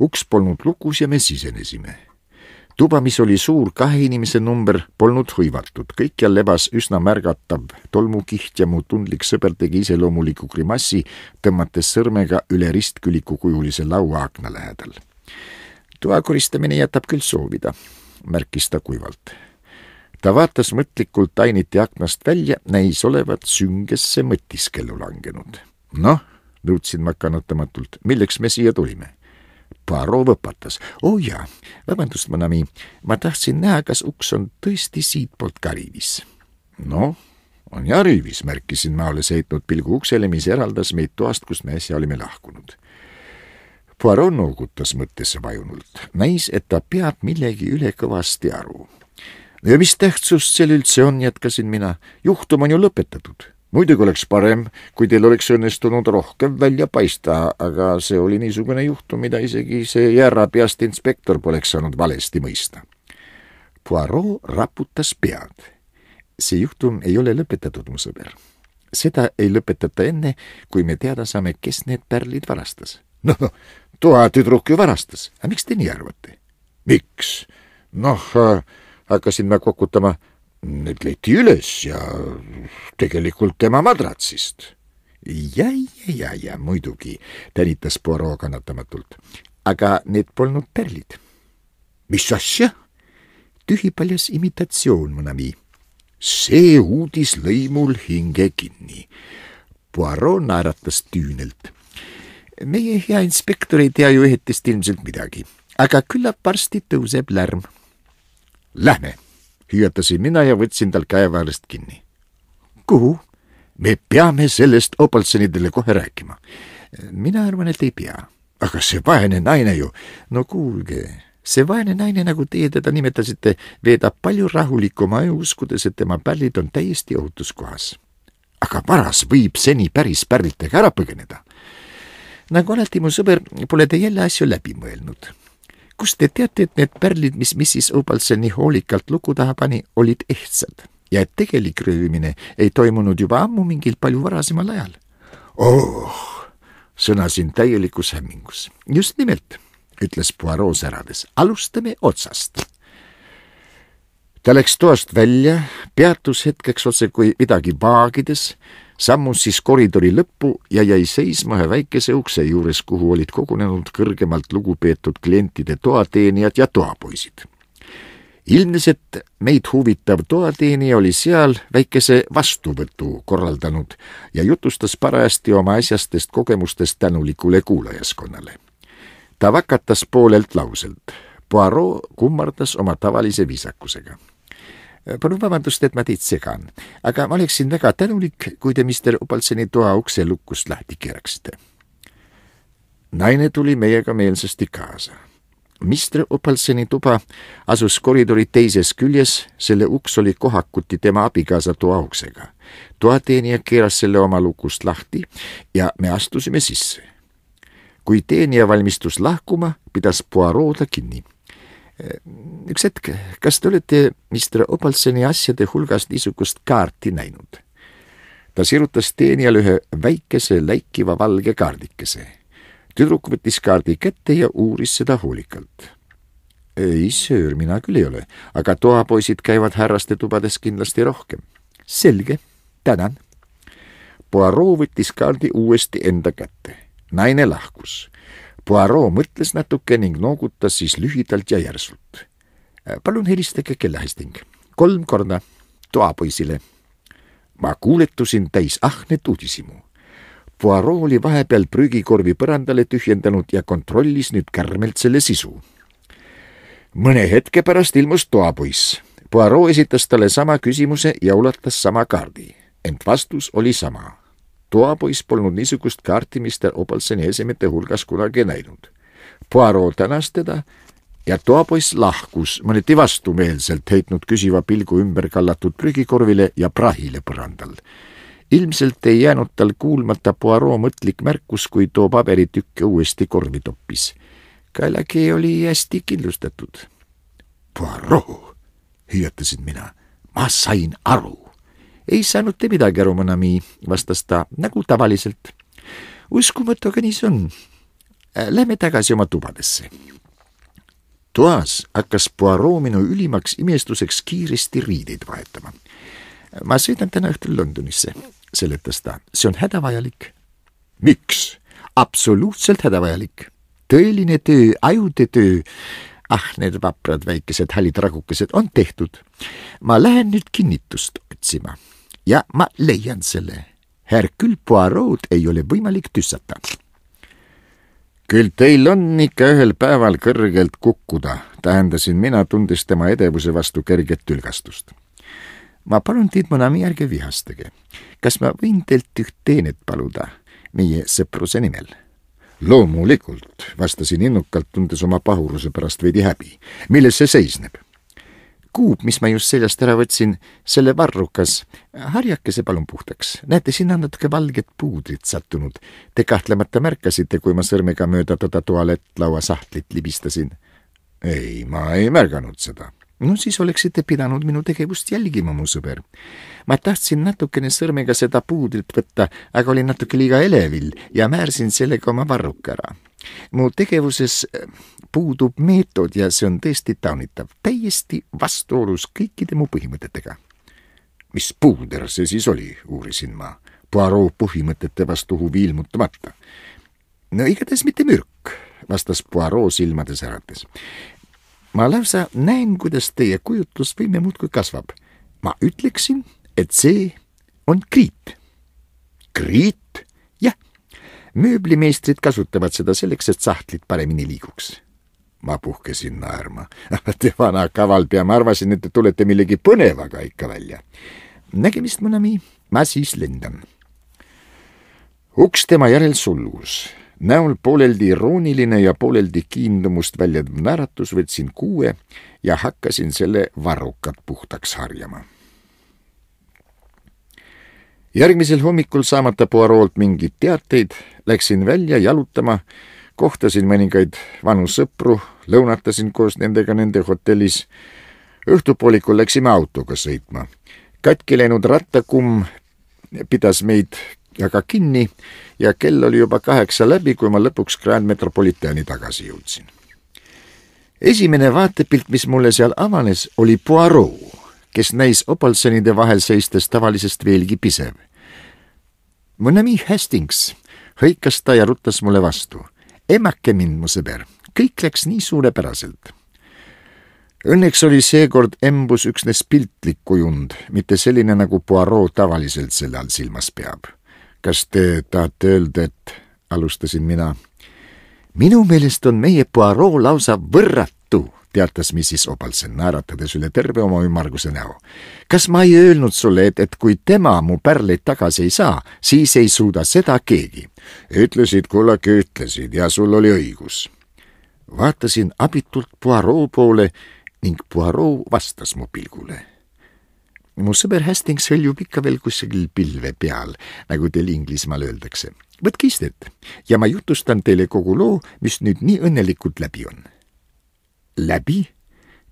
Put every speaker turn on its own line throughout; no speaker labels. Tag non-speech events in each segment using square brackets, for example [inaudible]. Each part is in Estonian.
uks polnud lukus ja me sisenesime. tuba, mis oli suur kahe inimese number, polnud hõivatud, kõikjal lebas üsna märgatav tolmukiht ja mu tundlik sõber tegi iseloomuliku grimassi, tõmmates sõrmega üle ristküliku kujulise lauaakna lähedal. toa koristamine jätab küll soovida, märkis ta kuivalt ta vaatas mõtlikult ainiti aknast välja, näis olevat süngesse mõtiskellu langenud. noh, nõudsin ma kannatamatult, milleks me siia tulime Poirot võpatas. oo oh jaa, vabandust, mon ami, ma tahtsin näha, kas uks on tõesti siitpoolt ka riivis. noh, on ja riivis, märkisin ma alles heitnud pilgu uksele, mis eraldas meid toast, kust me äsja olime lahkunud. Poirot noogutas mõttesse vajunult, näis, et ta peab millegi üle kõvasti aru. ja mis tähtsust seal üldse on, jätkasin mina, juhtum on ju lõpetatud muidugi oleks parem, kui teil oleks õnnestunud rohkem välja paista, aga see oli niisugune juhtum, mida isegi see härra peast inspektor poleks saanud valesti mõista. Poirot raputas pead. see juhtum ei ole lõpetatud, mu sõber. seda ei lõpetata enne, kui me teada saame, kes need pärlid varastas. noh, toa tüdruk ju varastas, aga miks te nii arvate? miks? noh, äh, hakkasin ma kokutama nüüd leiti üles ja tegelikult tema madratsist. ja, ja, ja, ja muidugi, tänitas Poirot kannatamatult. aga need polnud pärlid. mis asja? tühipaljas imitatsioon, mon ami. see uudis lõi mul hinge kinni. Poirot naeratas tüünelt. meie hea inspektor ei tea ju ehetist ilmselt midagi, aga küllap varsti tõuseb lärm. Lähme hüüatasin mina ja võtsin tal käe väärist kinni. kuhu? me peame sellest Opelsenidele kohe rääkima. mina arvan, et ei pea. aga see vaene naine ju, no kuulge, see vaene naine, nagu teie teda nimetasite, veedab palju rahulikuma aju, uskudes, et tema pärlid on täiesti ohutus kohas. aga varas võib seni päris pärlitega ära põgeneda. nagu alati, mu sõber, pole te jälle asju läbi mõelnud kust te teate, et need pärlid, mis Mrs Opalse nii hoolikalt luku taha pani, olid ehtsad ja et tegelik röövimine ei toimunud juba ammu mingil palju varasemal ajal? oh, sõnasin täielikus hämmingus. just nimelt, ütles Poirot särades, alustame otsast. ta läks toast välja, peatus hetkeks otse kui midagi vaagides sammus siis koridori lõppu ja jäi seisma ühe väikese ukse juures, kuhu olid kogunenud kõrgemalt lugupeetud klientide toateenijad ja toapoisid. ilmnes, et meid huvitav toateenija oli seal väikese vastuvõtu korraldanud ja jutustas parajasti oma äsjastest kogemustest tänulikule kuulajaskonnale. ta vakatas poolelt lauselt. Poirot kummardas oma tavalise viisakusega Eh, palun vabandust, et ma teid segan, aga ma oleksin väga tänulik, kui te mister Opalseni toa ukse lukust lahti keeraksite. naine tuli meiega meelsasti kaasa. mister Opalseni tuba asus koridori teises küljes, selle uks oli kohakuti tema abikaasa toa uksega. toateenija keeras selle oma lukust lahti ja me astusime sisse kui teenija valmistus lahkuma, pidas Poirot ta kinni Eh, üks hetk, kas te olete Mr Opalseni asjade hulgas niisugust kaarti näinud? ta sirutas teenijale ühe väikese läikiva valge kaardikese. tüdruk võttis kaardi kätte ja uuris seda hoolikalt. ei, söör, mina küll ei ole, aga toapoisid käivad härraste tubades kindlasti rohkem. selge, tänan. Poirot võttis kaardi uuesti enda kätte. naine lahkus Poirot mõtles natuke ning noogutas siis lühidalt ja järsult. Äh, palun helistage kellahisting kolm korda toapoisile. ma kuuletusin täis ahnet uudishimu. Poirot oli vahepeal prügikorvi põrandale tühjendanud ja kontrollis nüüd kärmelt selle sisu. mõne hetke pärast ilmus toapoiss. Poirot esitas talle sama küsimuse ja ulatas sama kaardi, ent vastus oli sama Toapois polnud niisugust kaarti, mis ta opalseni esemete hulgas kunagi näinud. Poirot tänas teda ja toapoiss lahkus mõneti vastumeelselt, heitnud küsiva pilgu ümber kallatud prügikorvile ja prahile põrandal. ilmselt ei jäänud tal kuulmata Poirot mõtlik märkus, kui too paberitükk uuesti korvi toppis. Kalagi oli hästi kindlustatud. Poirot, hüüatasin mina, ma sain aru ei saanud te midagi aru, mon ami, vastas ta nagu tavaliselt. uskumatu, aga nii see on. Äh, lähme tagasi oma tubadesse. toas hakkas Poirot minu ülimaks imestuseks kiiresti riideid vahetama. ma sõidan täna õhtul Londonisse, seletas ta, see on hädavajalik. miks? absoluutselt hädavajalik. tõeline töö, ajude töö ah, need vaprad väikesed hallid ragukesed on tehtud. ma lähen nüüd kinnitust otsima Ja ma leian selle. Herkül Poirot ei ole võimalik tüssata. küll teil on ikka ühel päeval kõrgelt kukkuda, tähendasin mina, tundes tema edevuse vastu kerget tülgastust. ma palun teid, mu nami, ärge vihastage. kas ma võin teilt üht teenet paluda meie sõpruse nimel? loomulikult, vastasin innukalt, tundes oma pahuruse pärast veidi häbi. milles see seisneb? kuub, mis ma just seljast ära võtsin, selle varrukas, harjake see palun puhtaks. näete, sinna on natuke valget puudrit sattunud. Te kahtlemata märkasite, kui ma sõrmega mööda toda tualettlaua sahtlit libistasin. ei, ma ei märganud seda. no siis oleksite pidanud minu tegevust jälgima, mu sõber. ma tahtsin natukene sõrmega seda puudrit võtta, aga olin natuke liiga elevil ja määrsin sellega oma varruka ära mu tegevuses äh, puudub meetod ja see on tõesti taunitav, täiesti vastuolus kõikide mu põhimõtetega. mis puuder see siis oli, uurisin ma, Poirot põhimõtete vastu huvi ilmutamata. no igatahes mitte mürk, vastas Poirot silmades ärates. ma lausa näen, kuidas teie kujutlusvõime muudkui kasvab. ma ütleksin, et see on kriit. kriit? mööblimeistrid kasutavad seda selleks, et sahtlid paremini liiguks. ma puhkesin naerma. [laughs] Te vana kavalpea, ma arvasin, et te tulete millegi põnevaga ikka välja. nägemist, mon ami, ma siis lendan. uks tema järel sulgus näol pooleldi irooniline ja pooleldi kiindumust väljendav naeratus võtsin kuue ja hakkasin selle varrukat puhtaks harjama järgmisel hommikul saamata Poirot mingeid teateid, läksin välja jalutama, kohtasin mõningaid vanu sõpru, lõunatasin koos nendega nende hotellis. õhtupoolikul läksime autoga sõitma. katki läinud rattakumm pidas meid aga kinni ja kell oli juba kaheksa läbi, kui ma lõpuks Grand Metropolitani tagasi jõudsin. esimene vaatepilt, mis mulle seal avanes, oli Poirot kes näis Opolsenide vahel seistes tavalisest veelgi pisev. mõnemi Hastings, hõikas ta ja ruttas mulle vastu. emake mind, mu sõber, kõik läks nii suurepäraselt. Õnneks oli seekord embus üksnes piltlik kujund, mitte selline, nagu Poirot tavaliselt selle all silmas peab. kas te tahate öelda, et alustasin mina minu meelest on meie Poirot lausa võrratu, teatas missis Opalsen naeratades üle terve oma ümmarguse näo. kas ma ei öelnud sulle, et, et kui tema mu pärleid tagasi ei saa, siis ei suuda seda keegi? ütlesid, kullake ütlesid ja sul oli õigus. vaatasin abitult Poirot poole ning Poirot vastas mu pilgule mu sõber Hastings hõljub ikka veel kusagil pilve peal, nagu teil Inglismaal öeldakse. võtke istet ja ma jutustan teile kogu loo, mis nüüd nii õnnelikult läbi on. läbi?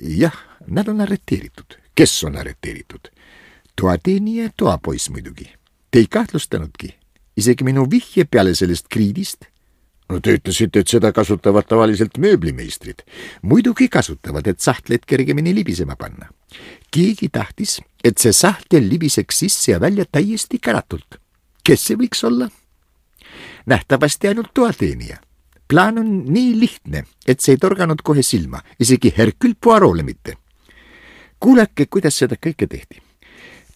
jah, nad on arreteeritud. kes on arreteeritud? toateenija, toapoiss muidugi. Te ei kahtlustanudki, isegi minu vihje peale sellest kriidist no te ütlesite, et seda kasutavad tavaliselt mööblimeistrid. muidugi kasutavad, et sahtleid kergemini libisema panna. keegi tahtis, et see sahtel libiseks sisse ja välja täiesti käratult. kes see võiks olla? nähtavasti ainult toateenija. plaan on nii lihtne, et see ei torganud kohe silma, isegi Hercule Poirot'le mitte. kuulake, kuidas seda kõike tehti.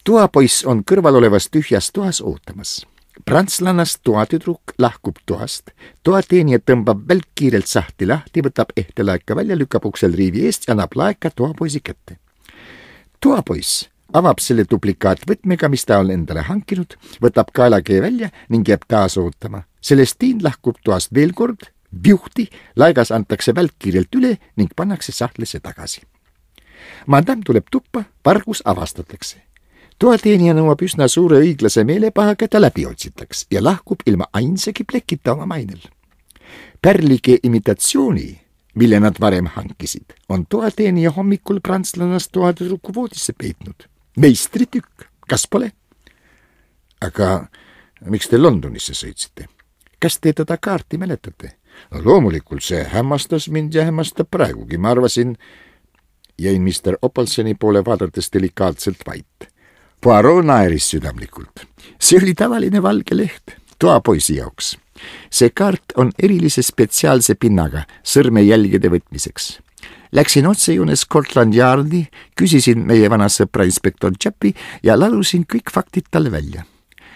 toapoiss on kõrval olevas tühjas toas ootamas prantslannast toatüdruk lahkub toast, toateenija tõmbab välk kiirelt sahti lahti, võtab ehte laeka välja, lükkab uksel riivi eest ja annab laeka toapoisi kätte. toapoiss avab selle duplikaatvõtmega, mis ta on endale hankinud, võtab kaelakee välja ning jääb taas ootama. Celestin lahkub toast veel kord, viuhti, laegas antakse välk kiirelt üle ning pannakse sahtlisse tagasi. Madame tuleb tuppa, vargus avastatakse toateenija nõuab üsna suure õiglase meelepahaga, et ta läbi otsitaks ja lahkub ilma ainsagi plekita oma mainel. pärlige imitatsiooni, mille nad varem hankisid, on toateenija hommikul prantslannast toatüdruku voodisse peitnud. meistritükk, kas pole? aga miks te Londonisse sõitsite? kas te teda kaarti mäletate? no loomulikult see hämmastas mind ja hämmastab praegugi, ma arvasin, jäin Mr Opalsoni poole vaadates delikaatselt vait Poirot naeris südamlikult. see oli tavaline valge leht toapoisi jaoks. see kaart on erilise spetsiaalse pinnaga sõrmejälgede võtmiseks. Läksin otsejoones Scotland Yardi, küsisin meie vana sõpra inspektor Chappi ja ladusin kõik faktid talle välja.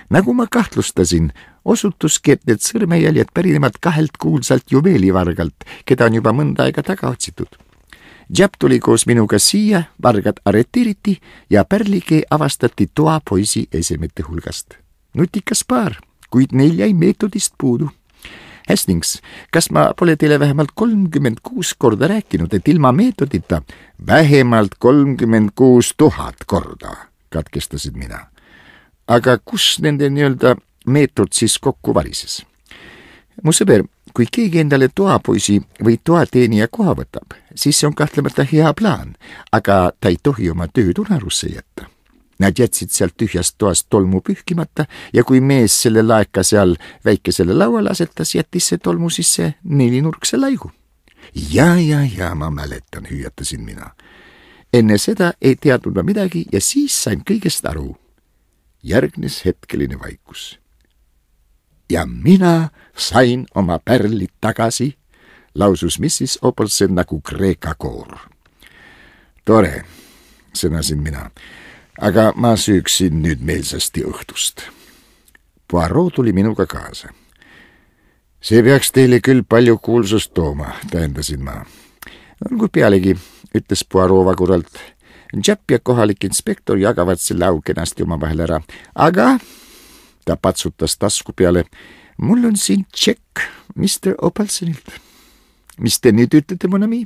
nagu ma kahtlustasin, osutuski, et need sõrmejäljed pärinevad kahelt kuulsalt juveelivargalt, keda on juba mõnda aega taga otsitud Jeb tuli koos minuga siia, vargad arreteeriti ja pärlikee avastati toapoisi esemete hulgast. nutikas paar, kuid neil jäi meetodist puudu. Hästings, kas ma pole teile vähemalt kolmkümmend kuus korda rääkinud, et ilma meetodita vähemalt kolmkümmend kuus tuhat korda, katkestasin mina. aga kus nende nii-öelda meetod siis kokku varises? mu sõber kui keegi endale toapoisi või toateenija koha võtab, siis see on kahtlemata hea plaan, aga ta ei tohi oma tööd unarusse jätta. Nad jätsid sealt tühjast toast tolmu pühkimata ja kui mees selle laeka seal väikesele lauale asetas, jättis see tolmu sisse nelinurkse laigu. ja, ja, ja ma mäletan, hüüatasin mina. enne seda ei teadnud ma midagi ja siis sain kõigest aru. järgnes hetkeline vaikus. ja mina sain oma pärlid tagasi, lausus missis Opolsen nagu Kreeka koor. tore, sõnasin mina, aga ma sööksin nüüd meelsasti õhtust. Poirot tuli minuga kaasa. see peaks teile küll palju kuulsust tooma, tähendasin ma. olgu pealegi, ütles Poirot vaguralt. Japp ja kohalik inspektor jagavad selle au kenasti omavahel ära, aga ta patsutas tasku peale mul on siin tšekk Mr Opalsonilt. mis te nüüd ütlete, mon ami?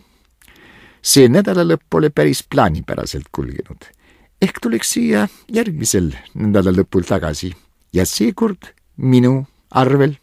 see nädalalõpp pole päris plaanipäraselt kulgenud. ehk tuleks siia järgmisel nädalalõpul tagasi ja seekord minu arvel.